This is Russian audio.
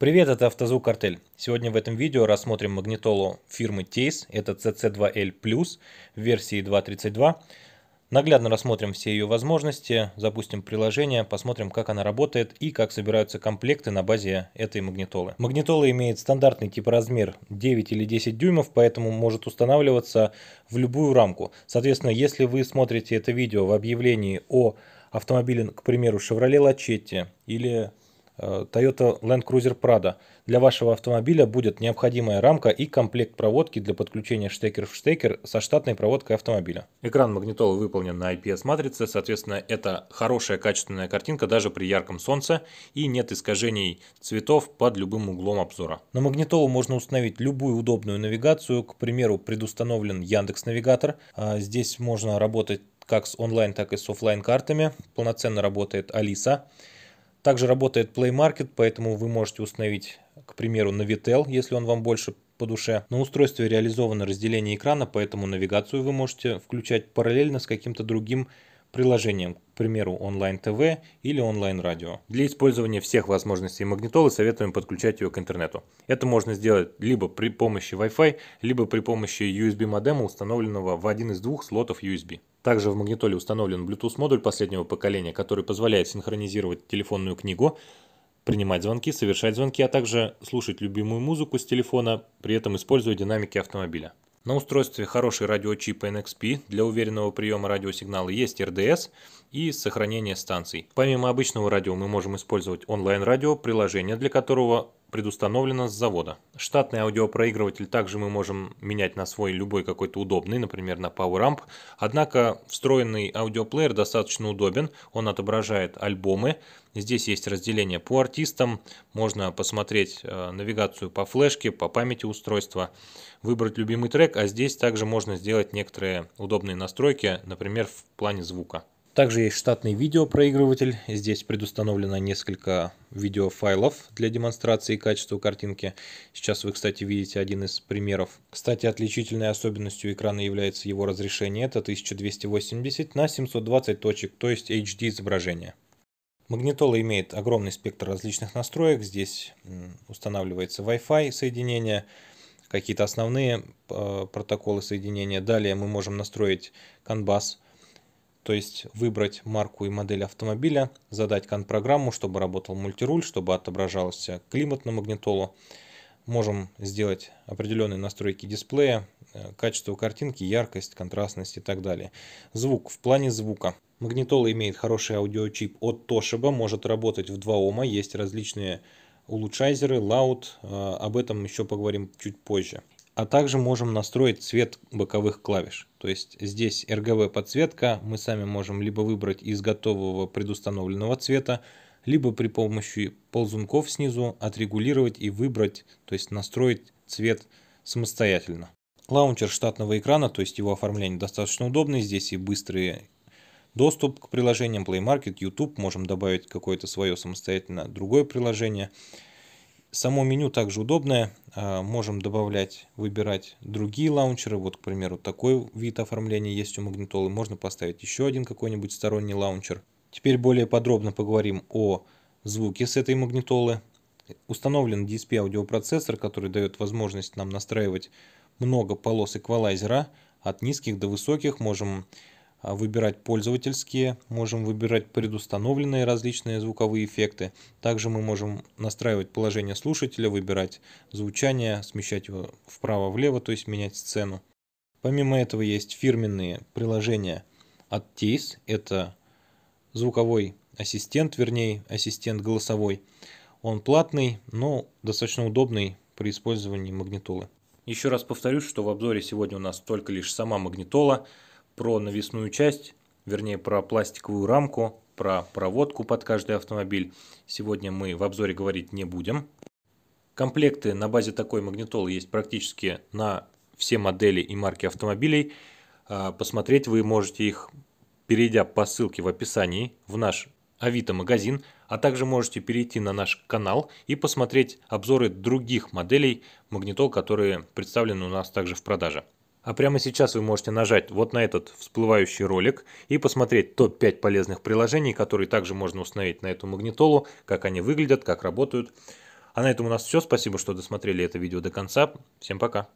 Привет, это Автозвук Картель. Сегодня в этом видео рассмотрим магнитолу фирмы Tays, это CC2L Plus в версии 2.32. Наглядно рассмотрим все ее возможности, запустим приложение, посмотрим, как она работает и как собираются комплекты на базе этой магнитолы. Магнитола имеет стандартный типоразмер 9 или 10 дюймов, поэтому может устанавливаться в любую рамку. Соответственно, если вы смотрите это видео в объявлении о автомобиле, к примеру, Chevrolet Lachetti или Э, Toyota Land Cruiser Prado. Для вашего автомобиля будет необходимая рамка и комплект проводки для подключения штекер в штекер со штатной проводкой автомобиля. Экран магнитола выполнен на IPS-матрице, соответственно, это хорошая качественная картинка даже при ярком солнце и нет искажений цветов под любым углом обзора. На магнитолу можно установить любую удобную навигацию, к примеру, предустановлен Яндекс Навигатор. А, здесь можно работать как с онлайн, так и с офлайн картами. Полноценно работает Алиса. Также работает Play Market, поэтому вы можете установить, к примеру, на Navitel, если он вам больше по душе. На устройстве реализовано разделение экрана, поэтому навигацию вы можете включать параллельно с каким-то другим приложением, к примеру, онлайн-ТВ или онлайн-радио. Для использования всех возможностей магнитолы советуем подключать ее к интернету. Это можно сделать либо при помощи Wi-Fi, либо при помощи USB-модема, установленного в один из двух слотов USB. Также в магнитоле установлен Bluetooth-модуль последнего поколения, который позволяет синхронизировать телефонную книгу, принимать звонки, совершать звонки, а также слушать любимую музыку с телефона, при этом используя динамики автомобиля. На устройстве хороший радиочип NXP для уверенного приема радиосигнала есть RDS и сохранение станций. Помимо обычного радио мы можем использовать онлайн-радио, приложение для которого предустановлено с завода. Штатный аудиопроигрыватель также мы можем менять на свой любой какой-то удобный, например, на PowerAmp. Однако встроенный аудиоплеер достаточно удобен, он отображает альбомы. Здесь есть разделение по артистам, можно посмотреть э, навигацию по флешке, по памяти устройства, выбрать любимый трек, а здесь также можно сделать некоторые удобные настройки, например, в плане звука. Также есть штатный видеопроигрыватель. Здесь предустановлено несколько видеофайлов для демонстрации качества картинки. Сейчас вы, кстати, видите один из примеров. Кстати, отличительной особенностью экрана является его разрешение. Это 1280 на 720 точек, то есть HD изображение. Магнитола имеет огромный спектр различных настроек. Здесь устанавливается Wi-Fi соединение, какие-то основные э, протоколы соединения. Далее мы можем настроить канбас – то есть выбрать марку и модель автомобиля, задать CAN-программу, чтобы работал мультируль, чтобы отображался климат на магнитолу. Можем сделать определенные настройки дисплея, э, качество картинки, яркость, контрастность и так далее. Звук. В плане звука. Магнитола имеет хороший аудиочип от Toshiba, может работать в 2 ома, есть различные улучшайзеры, лаут, э, об этом еще поговорим чуть позже а также можем настроить цвет боковых клавиш. То есть здесь RGB подсветка мы сами можем либо выбрать из готового предустановленного цвета, либо при помощи ползунков снизу отрегулировать и выбрать, то есть настроить цвет самостоятельно. Лаунчер штатного экрана, то есть его оформление достаточно удобный здесь и быстрый доступ к приложениям Play Market, YouTube, можем добавить какое-то свое самостоятельно другое приложение – Само меню также удобное. А, можем добавлять, выбирать другие лаунчеры. Вот, к примеру, такой вид оформления есть у магнитолы. Можно поставить еще один какой-нибудь сторонний лаунчер. Теперь более подробно поговорим о звуке с этой магнитолы. Установлен DSP-аудиопроцессор, который дает возможность нам настраивать много полос эквалайзера. От низких до высоких можем а, выбирать пользовательские, можем выбирать предустановленные различные звуковые эффекты. Также мы можем настраивать положение слушателя, выбирать звучание, смещать его вправо-влево, то есть менять сцену. Помимо этого есть фирменные приложения от TIS, это звуковой ассистент, вернее ассистент голосовой. Он платный, но достаточно удобный при использовании магнитолы. Еще раз повторюсь, что в обзоре сегодня у нас только лишь сама магнитола – про навесную часть, вернее про пластиковую рамку, про проводку под каждый автомобиль. Сегодня мы в обзоре говорить не будем. Комплекты на базе такой магнитолы есть практически на все модели и марки автомобилей. А, посмотреть вы можете их, перейдя по ссылке в описании в наш Авито-магазин, а также можете перейти на наш канал и посмотреть обзоры других моделей магнитол, которые представлены у нас также в продаже. А прямо сейчас вы можете нажать вот на этот всплывающий ролик и посмотреть топ-5 полезных приложений, которые также можно установить на эту магнитолу, как они выглядят, как работают. А на этом у нас все. Спасибо, что досмотрели это видео до конца. Всем пока!